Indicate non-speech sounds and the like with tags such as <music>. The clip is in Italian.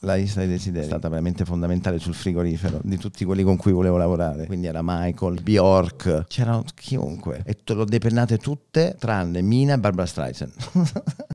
la lista dei Desideri è stata veramente fondamentale sul frigorifero di tutti quelli con cui volevo lavorare. Quindi era Michael, Bjork, c'era chiunque. E te l'ho depennate tutte tranne Mina e Barbara Streisand. <laughs>